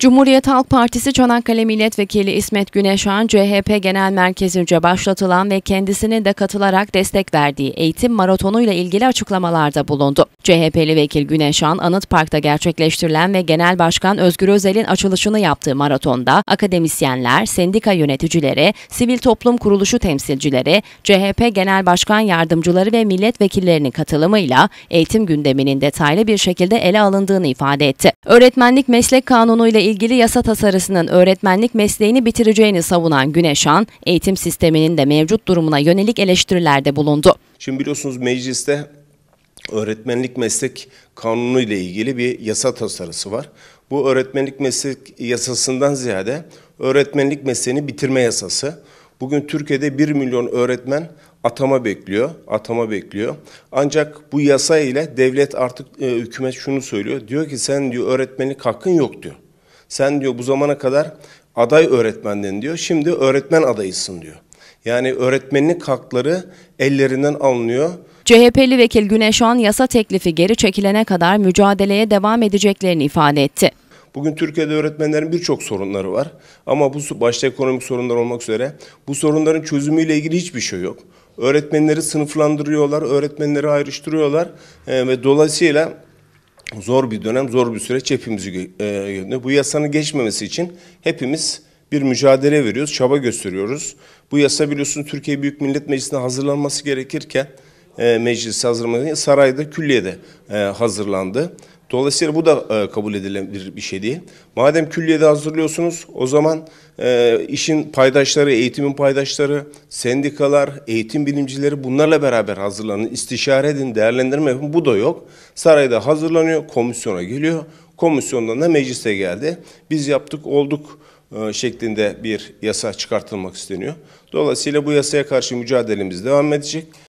Cumhuriyet Halk Partisi Çanakkale Milletvekili İsmet Güneşan, CHP Genel Merkezi'nce başlatılan ve kendisinin de katılarak destek verdiği eğitim maratonu ile ilgili açıklamalarda bulundu. CHP'li vekil Güneşan, Anıt Park'ta gerçekleştirilen ve Genel Başkan Özgür Özel'in açılışını yaptığı maratonda akademisyenler, sendika yöneticileri, sivil toplum kuruluşu temsilcileri, CHP Genel Başkan Yardımcıları ve milletvekillerinin katılımıyla eğitim gündeminin detaylı bir şekilde ele alındığını ifade etti. Öğretmenlik Meslek Kanunu ile ilgili yasa tasarısının öğretmenlik mesleğini bitireceğini savunan Güneşan, eğitim sisteminin de mevcut durumuna yönelik eleştirilerde bulundu. Şimdi biliyorsunuz mecliste öğretmenlik meslek kanunu ile ilgili bir yasa tasarısı var. Bu öğretmenlik meslek yasasından ziyade öğretmenlik mesleğini bitirme yasası. Bugün Türkiye'de 1 milyon öğretmen atama bekliyor, atama bekliyor. Ancak bu yasa ile devlet artık e, hükümet şunu söylüyor. Diyor ki sen diyor öğretmenlik hakkın yok diyor. Sen diyor bu zamana kadar aday öğretmenden diyor. Şimdi öğretmen adayısın diyor. Yani öğretmenlik hakları ellerinden alınıyor. CHP'li vekil Güneşan yasa teklifi geri çekilene kadar mücadeleye devam edeceklerini ifade etti. Bugün Türkiye'de öğretmenlerin birçok sorunları var. Ama bu başta ekonomik sorunlar olmak üzere bu sorunların çözümüyle ilgili hiçbir şey yok. Öğretmenleri sınıflandırıyorlar, öğretmenleri ayrıştırıyorlar e, ve dolayısıyla zor bir dönem, zor bir süreç hepimizi gönderiyor. E, Bu yasanın geçmemesi için hepimiz bir mücadele veriyoruz, çaba gösteriyoruz. Bu yasa biliyorsun Türkiye Büyük Millet Meclisi'ne hazırlanması gerekirken e, meclis hazırlanması sarayda, külliyede e, hazırlandı. Dolayısıyla bu da e, kabul edilebilir bir şey değil. Madem külliyede hazırlıyorsunuz o zaman e, işin paydaşları, eğitimin paydaşları, sendikalar, eğitim bilimcileri bunlarla beraber hazırlanın, istişare edin, değerlendirme yapın. Bu da yok. Sarayda hazırlanıyor, komisyona geliyor. Komisyondan da meclise geldi. Biz yaptık, olduk e, şeklinde bir yasa çıkartılmak isteniyor. Dolayısıyla bu yasaya karşı mücadelemiz devam edecek.